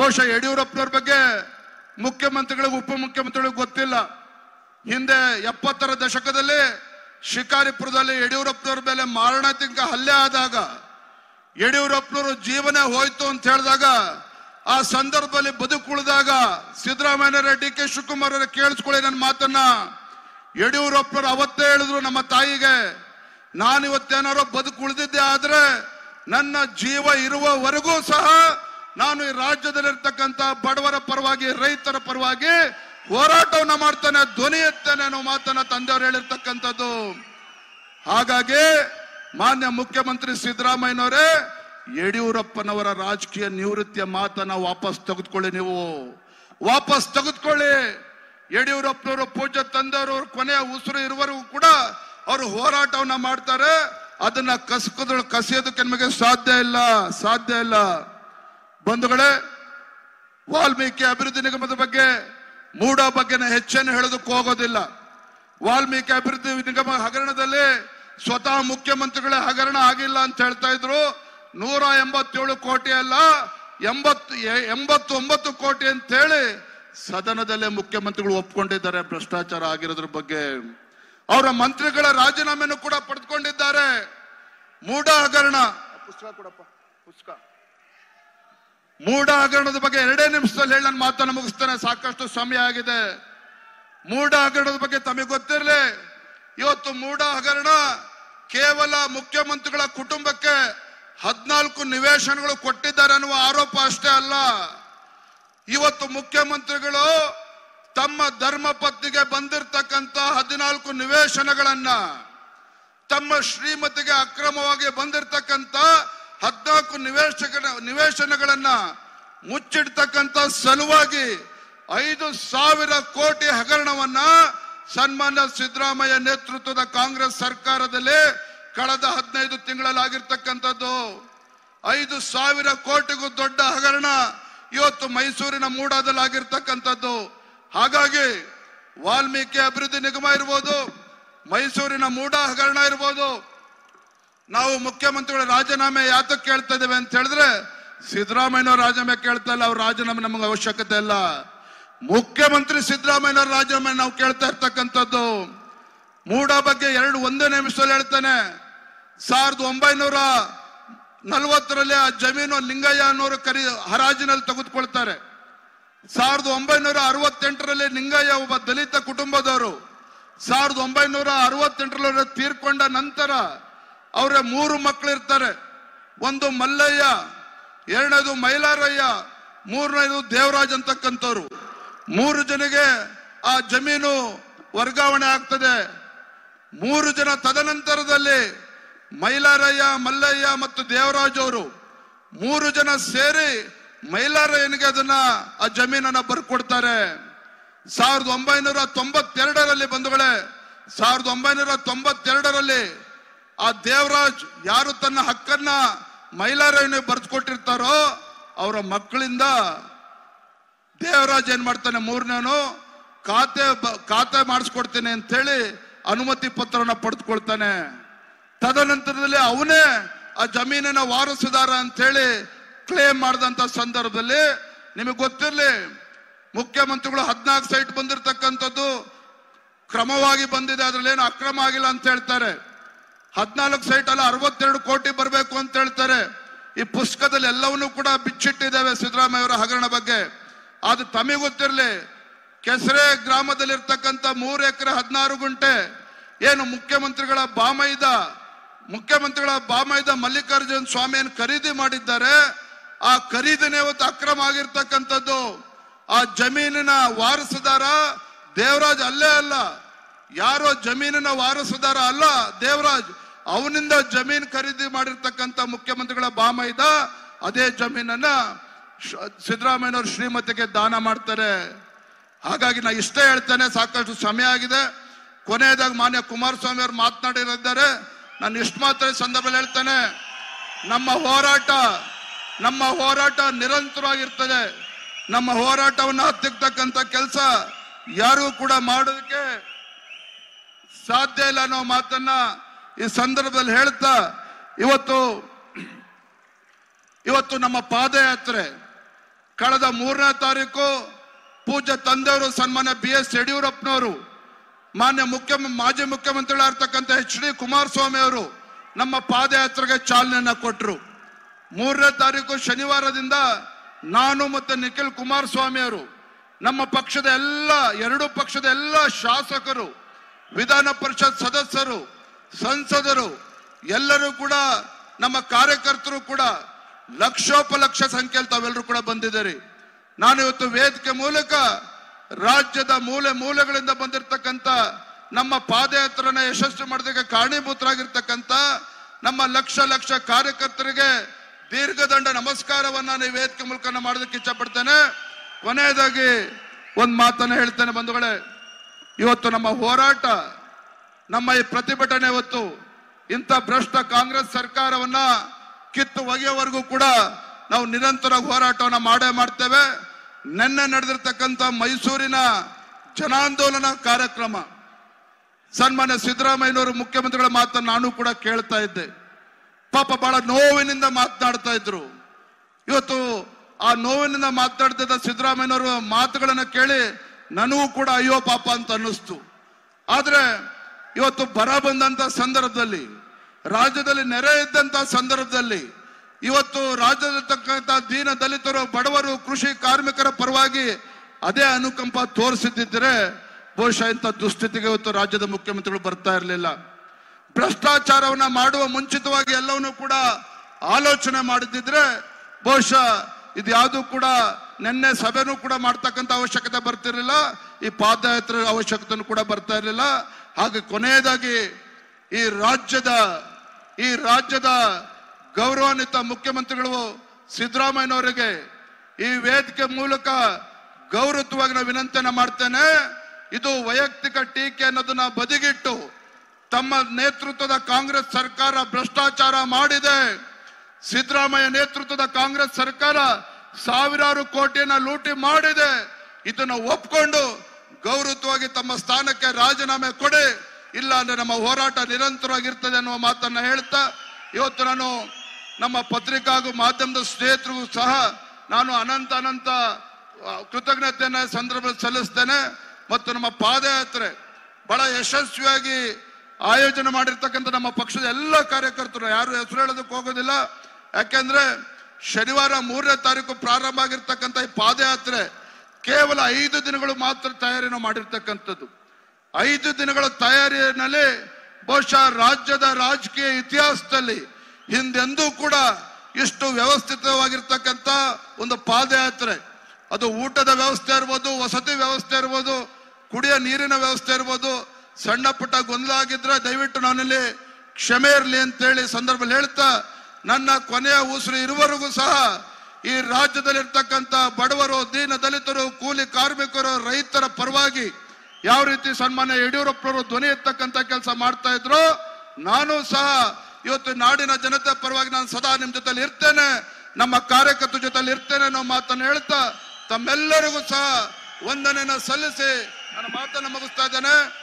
ಬಹುಶಃ ಯಡಿಯೂರಪ್ಪನವ್ರ ಬಗ್ಗೆ ಉಪ ಉಪಮುಖ್ಯಮಂತ್ರಿಗಳಿಗೂ ಗೊತ್ತಿಲ್ಲ ಹಿಂದೆ ಎಪ್ಪತ್ತರ ದಶಕದಲ್ಲಿ ಶಿಕಾರಿಪುರದಲ್ಲಿ ಯಡಿಯೂರಪ್ಪನವ್ರ ಮೇಲೆ ತಿಂಕ ಹಲ್ಲೆ ಆದಾಗ ಯಡಿಯೂರಪ್ಪನವರು ಜೀವನ ಹೋಯ್ತು ಅಂತ ಹೇಳಿದಾಗ ಆ ಸಂದರ್ಭದಲ್ಲಿ ಬದುಕುಳಿದಾಗ ಸಿದ್ದರಾಮಯ್ಯ ಡಿ ಕೆ ಶಿವಕುಮಾರ್ ಅವರ ಕೇಳಿಸ್ಕೊಳ್ಳಿ ನನ್ನ ಮಾತನ್ನ ಯಡಿಯೂರಪ್ಪನವರು ಅವತ್ತೇ ಹೇಳಿದ್ರು ನಮ್ಮ ತಾಯಿಗೆ ನಾನಿವತ್ತೇನಾರೋ ಬದುಕುಳಿದಿದ್ದೆ ಆದ್ರೆ ನನ್ನ ಜೀವ ಇರುವವರೆಗೂ ಸಹ ನಾನು ಈ ರಾಜ್ಯದಲ್ಲಿರ್ತಕ್ಕಂತ ಬಡವರ ಪರವಾಗಿ ರೈತರ ಪರವಾಗಿ ಹೋರಾಟವನ್ನ ಮಾಡ್ತಾನೆ ಧ್ವನಿ ಎತ್ತೇನೆ ಅನ್ನೋ ಮಾತನ್ನ ತಂದೆಯವರು ಹೇಳಿರ್ತಕ್ಕಂಥದ್ದು ಹಾಗಾಗಿ ಮಾನ್ಯ ಮುಖ್ಯಮಂತ್ರಿ ಸಿದ್ದರಾಮಯ್ಯನವರೇ ಯಡಿಯೂರಪ್ಪನವರ ರಾಜಕೀಯ ನಿವೃತ್ತಿಯ ಮಾತನ್ನ ವಾಪಸ್ ತೆಗೆದುಕೊಳ್ಳಿ ನೀವು ವಾಪಸ್ ತೆಗೆದುಕೊಳ್ಳಿ ಯಡಿಯೂರಪ್ಪನವರು ಪೂಜೆ ತಂದವರು ಕೊನೆಯ ಉಸಿರು ಇರುವವರೆಗೂ ಕೂಡ ಅವರು ಹೋರಾಟವನ್ನ ಮಾಡ್ತಾರೆ ಅದನ್ನ ಕಸಕದ ಕಸಿಯೋದಕ್ಕೆ ನಿಮಗೆ ಸಾಧ್ಯ ಇಲ್ಲ ಸಾಧ್ಯ ಇಲ್ಲ ಬಂಧುಗಳೇ ವಾಲ್ಮೀಕಿ ಅಭಿವೃದ್ಧಿ ನಿಗಮದ ಬಗ್ಗೆ ಮೂಡ ಬಗ್ಗೆನ ಹೆಚ್ಚನ್ನು ಹೇಳೋದಕ್ಕೆ ಹೋಗೋದಿಲ್ಲ ವಾಲ್ಮೀಕಿ ಅಭಿವೃದ್ಧಿ ನಿಗಮ ಹಗರಣದಲ್ಲಿ ಸ್ವತಃ ಮುಖ್ಯಮಂತ್ರಿಗಳ ಹಗರಣ ಆಗಿಲ್ಲ ಅಂತ ಹೇಳ್ತಾ ಇದ್ರು ನೂರ ಎಂಬತ್ತೇಳು ಕೋಟಿ ಅಲ್ಲ ಎಂಬತ್ತು ಎಂಬತ್ತೊಂಬತ್ತು ಕೋಟಿ ಅಂತ ಹೇಳಿ ಸದನದಲ್ಲೇ ಮುಖ್ಯಮಂತ್ರಿಗಳು ಒಪ್ಕೊಂಡಿದ್ದಾರೆ ಭ್ರಷ್ಟಾಚಾರ ಆಗಿರೋದ್ರ ಬಗ್ಗೆ ಅವರ ಮಂತ್ರಿಗಳ ರಾಜೀನಾಮೆಯನ್ನು ಕೂಡ ಪಡೆದುಕೊಂಡಿದ್ದಾರೆ ಮೂಡ ಹಗರಣ ಪುಸ್ತಕ ಕೊಡಪ್ಪ ಪುಸ್ತಕ ಹಗರಣದ ಬಗ್ಗೆ ಎರಡೇ ನಿಮಿಷದಲ್ಲಿ ಹೇಳಿ ನನ್ನ ಮಾತನ್ನು ಮುಗಿಸ್ತೇನೆ ಸಾಕಷ್ಟು ಸಮಯ ಆಗಿದೆ ಮೂಢ ಹಗರಣದ ಬಗ್ಗೆ ತಮಗೆ ಗೊತ್ತಿರಲಿ ಇವತ್ತು ಮೂಢ ಹಗರಣ ಕೇವಲ ಮುಖ್ಯಮಂತ್ರಿಗಳ ಕುಟುಂಬಕ್ಕೆ ಹದಿನಾಲ್ಕು ನಿವೇಶನಗಳು ಕೊಟ್ಟಿದ್ದಾರೆ ಅನ್ನುವ ಆರೋಪ ಅಷ್ಟೇ ಅಲ್ಲ ಇವತ್ತು ಮುಖ್ಯಮಂತ್ರಿಗಳು ತಮ್ಮ ಧರ್ಮ ಪತ್ನಿಗೆ ಬಂದಿರತಕ್ಕಂತ ಹದಿನಾಲ್ಕು ನಿವೇಶನಗಳನ್ನ ತಮ್ಮ ಶ್ರೀಮತಿಗೆ ಅಕ್ರಮವಾಗಿ ಬಂದಿರತಕ್ಕಂಥ ಹದಿನಾಲ್ಕು ನಿವೇಶಕ ನಿವೇಶನಗಳನ್ನ ಮುಚ್ಚಿಡ್ತಕ್ಕಂಥ ಸಲುವಾಗಿ ಐದು ಸಾವಿರ ಕೋಟಿ ಹಗರಣವನ್ನ ಸನ್ಮಾನ್ಯ ಸಿದ್ದರಾಮಯ್ಯ ನೇತೃತ್ವದ ಕಾಂಗ್ರೆಸ್ ಸರ್ಕಾರದಲ್ಲಿ ಕಳೆದ ಹದಿನೈದು ತಿಂಗಳಲ್ಲಿ ಆಗಿರ್ತಕ್ಕಂಥದ್ದು ಐದು ಸಾವಿರ ಕೋಟಿಗೂ ದೊಡ್ಡ ಹಗರಣ ಇವತ್ತು ಮೈಸೂರಿನ ಮೂಡಾದಲ್ಲಿ ಆಗಿರ್ತಕ್ಕಂಥದ್ದು ಹಾಗಾಗಿ ವಾಲ್ಮೀಕಿ ಅಭಿವೃದ್ಧಿ ನಿಗಮ ಇರ್ಬೋದು ಮೈಸೂರಿನ ಮೂಡ ಹಗರಣ ಇರ್ಬೋದು ನಾವು ಮುಖ್ಯಮಂತ್ರಿಗಳ ರಾಜೀನಾಮೆ ಯಾತಕ್ಕೆ ಕೇಳ್ತಾ ಇದ್ದೇವೆ ಅಂತ ಹೇಳಿದ್ರೆ ಸಿದ್ದರಾಮಯ್ಯ ರಾಜೀನಾಮೆ ಕೇಳ್ತಾ ಇಲ್ಲ ಅವ್ರ ರಾಜೀನಾಮೆ ನಮಗೆ ಅವಶ್ಯಕತೆ ಇಲ್ಲ ಮುಖ್ಯಮಂತ್ರಿ ಸಿದ್ದರಾಮಯ್ಯವ್ರ ರಾಜೀನಾಮೆ ನಾವು ಕೇಳ್ತಾ ಇರ್ತಕ್ಕಂಥದ್ದು ಮೂಡ ಬಗ್ಗೆ ಎರಡು ಒಂದೇ ನಿಮಿಷದಲ್ಲಿ ಹೇಳ್ತಾನೆ ಸಾವಿರದ ಒಂಬೈನೂರ ನಲವತ್ತರಲ್ಲಿ ಆ ಜಮೀನು ಲಿಂಗಯ್ಯ ಅನ್ನೋರು ಕರಿ ಹರಾಜಿನಲ್ಲಿ ತೆಗೆದುಕೊಳ್ತಾರೆ ಸಾವಿರದ ಒಂಬೈನೂರ ಅರವತ್ತೆಂಟರಲ್ಲಿ ಲಿಂಗಯ್ಯ ಒಬ್ಬ ದಲಿತ ಕುಟುಂಬದವರು ಸಾವಿರದ ಒಂಬೈನೂರ ಅರವತ್ತೆಂಟರಲ್ಲಿ ತೀರ್ಕೊಂಡ ನಂತರ ಅವರ ಮೂರು ಮಕ್ಕಳು ಇರ್ತಾರೆ ಒಂದು ಮಲ್ಲಯ್ಯ ಎರಡನೇದು ಮೈಲಾರಯ್ಯ ಮೂರನೇದು ದೇವರಾಜ್ ಅಂತಕ್ಕಂಥವ್ರು ಮೂರು ಜನಗೆ ಆ ಜಮೀನು ವರ್ಗಾವಣೆ ಆಗ್ತದೆ ಮೂರು ಜನ ತದನಂತರದಲ್ಲಿ ಮೈಲಾರಯ್ಯ ಮಲ್ಲಯ್ಯ ಮತ್ತು ದೇವರಾಜ್ ಅವರು ಮೂರು ಜನ ಸೇರಿ ಮೈಲಾರಯ್ಯನಿಗೆ ಅದನ್ನ ಆ ಜಮೀನನ್ನ ಬರ್ಕೊಡ್ತಾರೆ ಸಾವಿರದ ಒಂಬೈನೂರ ತೊಂಬತ್ತೆರಡರಲ್ಲಿ ಬಂಧುಗಳೇ ಸಾವಿರದ ಒಂಬೈನೂರ ತೊಂಬತ್ತೆರಡರಲ್ಲಿ ಆ ದೇವರಾಜ್ ಯಾರು ತನ್ನ ಹಕ್ಕನ್ನ ಮೈಲಾರವನಿಗೆ ಬರೆದುಕೊಟ್ಟಿರ್ತಾರೋ ಅವರ ಮಕ್ಕಳಿಂದ ದೇವರಾಜ್ ಏನ್ ಮಾಡ್ತಾನೆ ಮೂರನೇನು ಖಾತೆ ಖಾತೆ ಮಾಡಿಸ್ಕೊಡ್ತೇನೆ ಅಂತ ಹೇಳಿ ಅನುಮತಿ ಪತ್ರನ ಪಡೆದುಕೊಳ್ತಾನೆ ತದನಂತರದಲ್ಲಿ ಅವನೇ ಆ ಜಮೀನಿನ ವಾರಸುದಾರ ಅಂತ ಹೇಳಿ ಕ್ಲೇಮ್ ಮಾಡಿದಂತ ಸಂದರ್ಭದಲ್ಲಿ ನಿಮಗೆ ಗೊತ್ತಿರಲಿ ಮುಖ್ಯಮಂತ್ರಿಗಳು ಹದಿನಾಲ್ಕು ಸೈಟ್ ಬಂದಿರತಕ್ಕಂಥದ್ದು ಕ್ರಮವಾಗಿ ಬಂದಿದೆ ಅದರಲ್ಲಿ ಏನು ಅಕ್ರಮ ಆಗಿಲ್ಲ ಅಂತ ಹೇಳ್ತಾರೆ ಹದಿನಾಲ್ಕು ಸೈಟ್ ಅಲ್ಲ ಅರವತ್ತೆರಡು ಕೋಟಿ ಬರಬೇಕು ಅಂತ ಹೇಳ್ತಾರೆ ಈ ಪುಸ್ತಕದಲ್ಲಿ ಎಲ್ಲವನ್ನೂ ಕೂಡ ಬಿಚ್ಚಿಟ್ಟಿದ್ದೇವೆ ಸಿದ್ದರಾಮಯ್ಯ ಅವರ ಹಗರಣ ಬಗ್ಗೆ ಅದು ತಮಗೆ ಗೊತ್ತಿರಲಿ ಕೆಸರೆ ಗ್ರಾಮದಲ್ಲಿರ್ತಕ್ಕಂಥ ಮೂರು ಎಕರೆ ಹದಿನಾರು ಗುಂಟೆ ಏನು ಮುಖ್ಯಮಂತ್ರಿಗಳ ಬಾಮೈದ ಮುಖ್ಯಮಂತ್ರಿಗಳ ಬಾಮೈದ ಮಲ್ಲಿಕಾರ್ಜುನ್ ಸ್ವಾಮಿಯನ್ನು ಖರೀದಿ ಮಾಡಿದ್ದಾರೆ ಆ ಖರೀದಿನೇ ಇವತ್ತು ಅಕ್ರಮ ಆಗಿರ್ತಕ್ಕಂಥದ್ದು ಆ ಜಮೀನಿನ ವಾರಸದಾರ ದೇವರಾಜ್ ಅಲ್ಲೇ ಅಲ್ಲ ಯಾರೋ ಜಮೀನಿನ ವಾರಸುದಾರ ಅಲ್ಲ ದೇವರಾಜ್ ಅವನಿಂದ ಜಮೀನ್ ಖರೀದಿ ಮಾಡಿರ್ತಕ್ಕಂಥ ಮುಖ್ಯಮಂತ್ರಿಗಳ ಬಾಮ ಇದ ಅದೇ ಜಮೀನನ್ನ ಸಿದ್ದರಾಮಯ್ಯವ್ರ ಶ್ರೀಮತಿಗೆ ದಾನ ಮಾಡ್ತಾರೆ ಹಾಗಾಗಿ ನಾ ಇಷ್ಟೇ ಹೇಳ್ತೇನೆ ಸಾಕಷ್ಟು ಸಮಯ ಆಗಿದೆ ಕೊನೆಯದಾಗ ಮಾನ್ಯ ಕುಮಾರಸ್ವಾಮಿ ಅವರು ಮಾತನಾಡಿರಿದ್ದಾರೆ ನಾನು ಇಷ್ಟು ಮಾತ್ರ ಸಂದರ್ಭದಲ್ಲಿ ಹೇಳ್ತೇನೆ ನಮ್ಮ ಹೋರಾಟ ನಮ್ಮ ಹೋರಾಟ ನಿರಂತರವಾಗಿರ್ತದೆ ನಮ್ಮ ಹೋರಾಟವನ್ನು ಹತ್ತಿರ್ತಕ್ಕಂಥ ಕೆಲಸ ಯಾರು ಕೂಡ ಮಾಡೋದಕ್ಕೆ ಸಾಧ್ಯ ಇಲ್ಲ ಅನ್ನೋ ಮಾತನ್ನ ಈ ಸಂದರ್ಭದಲ್ಲಿ ಹೇಳ್ತಾ ಇವತ್ತು ಇವತ್ತು ನಮ್ಮ ಪಾದಯಾತ್ರೆ ಕಳೆದ ಮೂರನೇ ತಾರೀಕು ಪೂಜ ತಂದೆಯವರು ಸನ್ಮಾನ್ಯ ಬಿ ಎಸ್ ಯಡಿಯೂರಪ್ಪನವರು ಮಾನ್ಯ ಮುಖ್ಯ ಮಾಜಿ ಮುಖ್ಯಮಂತ್ರಿಗಳಾಗಿರ್ತಕ್ಕಂಥ ಹೆಚ್ ಎಚ್ ಡಿ ಕುಮಾರಸ್ವಾಮಿ ಅವರು ನಮ್ಮ ಪಾದಯಾತ್ರೆಗೆ ಚಾಲನೆಯನ್ನ ಕೊಟ್ಟರು ಮೂರನೇ ತಾರೀಕು ಶನಿವಾರದಿಂದ ನಾನು ಮತ್ತು ನಿಖಿಲ್ ಕುಮಾರಸ್ವಾಮಿ ಅವರು ನಮ್ಮ ಪಕ್ಷದ ಎಲ್ಲ ಎರಡು ಪಕ್ಷದ ಎಲ್ಲ ಶಾಸಕರು ವಿಧಾನ ಪರಿಷತ್ ಸದಸ್ಯರು ಸಂಸದರು ಎಲ್ಲರೂ ಕೂಡ ನಮ್ಮ ಕಾರ್ಯಕರ್ತರು ಕೂಡ ಲಕ್ಷೋಪಲಕ್ಷ ಸಂಖ್ಯೆಯಲ್ಲಿ ತಾವೆಲ್ಲರೂ ಕೂಡ ಬಂದಿದ್ದೀರಿ ನಾನು ಇವತ್ತು ವೇದಿಕೆ ಮೂಲಕ ರಾಜ್ಯದ ಮೂಲೆ ಮೂಲೆಗಳಿಂದ ಬಂದಿರತಕ್ಕಂತ ನಮ್ಮ ಪಾದಯಾತ್ರನ ಯಶಸ್ವಿ ಮಾಡೋದಕ್ಕೆ ಕಾರಣೀಭೂತರಾಗಿರ್ತಕ್ಕಂಥ ನಮ್ಮ ಲಕ್ಷ ಲಕ್ಷ ಕಾರ್ಯಕರ್ತರಿಗೆ ದೀರ್ಘದಂಡ ನಮಸ್ಕಾರವನ್ನ ನಾನು ವೇದಿಕೆ ಮೂಲಕ ಮಾಡೋದಕ್ಕೆ ಇಷ್ಟಪಡ್ತೇನೆ ಕೊನೆಯದಾಗಿ ಒಂದು ಮಾತನ್ನ ಹೇಳ್ತೇನೆ ಬಂಧುಗಳೇ ಇವತ್ತು ನಮ್ಮ ಹೋರಾಟ ನಮ್ಮ ಈ ಪ್ರತಿಭಟನೆ ಇವತ್ತು ಇಂಥ ಭ್ರಷ್ಟ ಕಾಂಗ್ರೆಸ್ ಸರ್ಕಾರವನ್ನ ಕಿತ್ತು ಒಗೆಯವರೆಗೂ ಕೂಡ ನಾವು ನಿರಂತರ ಹೋರಾಟವನ್ನ ಮಾಡೇ ಮಾಡ್ತೇವೆ ನಿನ್ನೆ ನಡೆದಿರ್ತಕ್ಕಂಥ ಮೈಸೂರಿನ ಜನಾಂದೋಲನ ಕಾರ್ಯಕ್ರಮ ಸನ್ಮಾನ್ಯ ಸಿದ್ದರಾಮಯ್ಯನವರು ಮುಖ್ಯಮಂತ್ರಿಗಳ ಮಾತನ್ನು ನಾನು ಕೂಡ ಕೇಳ್ತಾ ಇದ್ದೆ ಪಾಪ ಬಹಳ ನೋವಿನಿಂದ ಮಾತನಾಡ್ತಾ ಇದ್ರು ಇವತ್ತು ಆ ನೋವಿನಿಂದ ಮಾತನಾಡ್ತಿದ್ದ ಸಿದ್ದರಾಮಯ್ಯನವರು ಮಾತುಗಳನ್ನು ಕೇಳಿ ನನಗೂ ಕೂಡ ಅಯ್ಯೋ ಪಾಪ ಅಂತ ಅನ್ನಿಸ್ತು ಆದ್ರೆ ಇವತ್ತು ಬರ ಬಂದಂತ ಸಂದರ್ಭದಲ್ಲಿ ರಾಜ್ಯದಲ್ಲಿ ನೆರೆ ಇದ್ದಂತ ಸಂದರ್ಭದಲ್ಲಿ ಇವತ್ತು ರಾಜ್ಯದಲ್ಲಿರ್ತಕ್ಕಂಥ ದೀನ ದಲಿತರು ಬಡವರು ಕೃಷಿ ಕಾರ್ಮಿಕರ ಪರವಾಗಿ ಅದೇ ಅನುಕಂಪ ತೋರಿಸಿದ್ದರೆ ಬಹುಶಃ ಇಂಥ ದುಸ್ಥಿತಿಗೆ ಇವತ್ತು ರಾಜ್ಯದ ಮುಖ್ಯಮಂತ್ರಿಗಳು ಬರ್ತಾ ಇರಲಿಲ್ಲ ಭ್ರಷ್ಟಾಚಾರವನ್ನ ಮಾಡುವ ಮುಂಚಿತವಾಗಿ ಎಲ್ಲವನ್ನೂ ಕೂಡ ಆಲೋಚನೆ ಮಾಡುತ್ತಿದ್ರೆ ಬಹುಶಃ ಇದ್ಯಾವುದು ಕೂಡ ನಿನ್ನೆ ಸಭೆನೂ ಕೂಡ ಮಾಡ್ತಕ್ಕಂಥ ಅವಶ್ಯಕತೆ ಬರ್ತಿರಲಿಲ್ಲ ಈ ಪಾದಯಾತ್ರೆ ಅವಶ್ಯಕತೆ ಕೂಡ ಬರ್ತಾ ಇರಲಿಲ್ಲ ಹಾಗೆ ಕೊನೆಯದಾಗಿ ಈ ರಾಜ್ಯದ ಈ ರಾಜ್ಯದ ಗೌರವಾನ್ವಿತ ಮುಖ್ಯಮಂತ್ರಿಗಳು ಸಿದ್ದರಾಮಯ್ಯನವರಿಗೆ ಈ ವೇದಿಕೆ ಮೂಲಕ ಗೌರವತ್ವವಾಗಿ ನಾವು ವಿನಂತಿಯನ್ನು ಮಾಡ್ತೇನೆ ಇದು ವೈಯಕ್ತಿಕ ಟೀಕೆ ಅನ್ನೋದನ್ನ ಬದಿಗಿಟ್ಟು ತಮ್ಮ ನೇತೃತ್ವದ ಕಾಂಗ್ರೆಸ್ ಸರ್ಕಾರ ಭ್ರಷ್ಟಾಚಾರ ಮಾಡಿದೆ ಸಿದ್ದರಾಮಯ್ಯ ನೇತೃತ್ವದ ಕಾಂಗ್ರೆಸ್ ಸರ್ಕಾರ ಸಾವಿರಾರು ಕೋಟಿಯನ್ನ ಲೂಟಿ ಮಾಡಿದೆ ಇದನ್ನು ಒಪ್ಕೊಂಡು ಗೌರವವಾಗಿ ತಮ್ಮ ಸ್ಥಾನಕ್ಕೆ ರಾಜೀನಾಮೆ ಕೊಡಿ ಇಲ್ಲ ಅಂದ್ರೆ ನಮ್ಮ ಹೋರಾಟ ನಿರಂತರವಾಗಿರ್ತದೆ ಅನ್ನುವ ಮಾತನ್ನ ಹೇಳ್ತಾ ಇವತ್ತು ನಾನು ನಮ್ಮ ಪತ್ರಿಕಾ ಹಾಗೂ ಮಾಧ್ಯಮದ ಸ್ನೇಹಿತರಿಗೂ ಸಹ ನಾನು ಅನಂತ ಅನಂತ ಕೃತಜ್ಞತೆಯನ್ನ ಸಂದರ್ಭ ಸಲ್ಲಿಸ್ತೇನೆ ಮತ್ತು ನಮ್ಮ ಪಾದಯಾತ್ರೆ ಬಹಳ ಯಶಸ್ವಿಯಾಗಿ ಆಯೋಜನೆ ಮಾಡಿರ್ತಕ್ಕಂಥ ನಮ್ಮ ಪಕ್ಷದ ಎಲ್ಲ ಕಾರ್ಯಕರ್ತರು ಯಾರು ಹೆಸರು ಹೇಳೋದಕ್ಕೆ ಹೋಗೋದಿಲ್ಲ ಯಾಕೆಂದ್ರೆ ಶನಿವಾರ ಮೂರನೇ ತಾರೀಕು ಪ್ರಾರಂಭ ಆಗಿರ್ತಕ್ಕಂಥ ಈ ಪಾದಯಾತ್ರೆ ಕೇವಲ ಐದು ದಿನಗಳು ಮಾತ್ರ ತಯಾರಿನ ಮಾಡಿರ್ತಕ್ಕಂಥದ್ದು ಐದು ದಿನಗಳ ತಯಾರಿಯಲ್ಲಿ ಬಹುಶಃ ರಾಜ್ಯದ ರಾಜಕೀಯ ಇತಿಹಾಸದಲ್ಲಿ ಹಿಂದೆಂದೂ ಕೂಡ ಇಷ್ಟು ವ್ಯವಸ್ಥಿತವಾಗಿರ್ತಕ್ಕಂಥ ಒಂದು ಪಾದಯಾತ್ರೆ ಅದು ಊಟದ ವ್ಯವಸ್ಥೆ ಇರ್ಬೋದು ವಸತಿ ವ್ಯವಸ್ಥೆ ಇರ್ಬೋದು ಕುಡಿಯೋ ನೀರಿನ ವ್ಯವಸ್ಥೆ ಇರ್ಬೋದು ಸಣ್ಣ ಪುಟ್ಟ ಗೊಂದಲ ಆಗಿದ್ರೆ ದಯವಿಟ್ಟು ನಾನಲ್ಲಿ ಕ್ಷಮೆ ಇರಲಿ ಅಂತೇಳಿ ಸಂದರ್ಭದಲ್ಲಿ ಹೇಳ್ತಾ ನನ್ನ ಕೊನೆಯ ಉಸಿರು ಇರುವವರೆಗೂ ಸಹ ಈ ರಾಜ್ಯದಲ್ಲಿರ್ತಕ್ಕಂಥ ಬಡವರು ದೀನ ದಲಿತರು ಕೂಲಿ ಕಾರ್ಮಿಕರು ರೈತರ ಪರವಾಗಿ ಯಾವ ರೀತಿ ಸನ್ಮಾನ್ಯ ಯಡಿಯೂರಪ್ಪರು ಧ್ವನಿ ಎತ್ತಕ್ಕಂತ ಕೆಲಸ ಮಾಡ್ತಾ ಇದ್ರು ನಾನು ಸಹ ಇವತ್ತು ನಾಡಿನ ಜನತೆ ಪರವಾಗಿ ನಾನು ಸದಾ ನಿಮ್ಮ ಜೊತೆಲಿ ಇರ್ತೇನೆ ನಮ್ಮ ಕಾರ್ಯಕರ್ತರ ಜೊತೆಲಿ ಇರ್ತೇನೆ ಅನ್ನೋ ಮಾತನ್ನು ಹೇಳ್ತಾ ತಮ್ಮೆಲ್ಲರಿಗೂ ಸಹ ವಂದನೆಯನ್ನು ಸಲ್ಲಿಸಿ ನನ್ನ ಮಾತನ್ನು ಮುಗಿಸ್ತಾ ಇದ್ದೇನೆ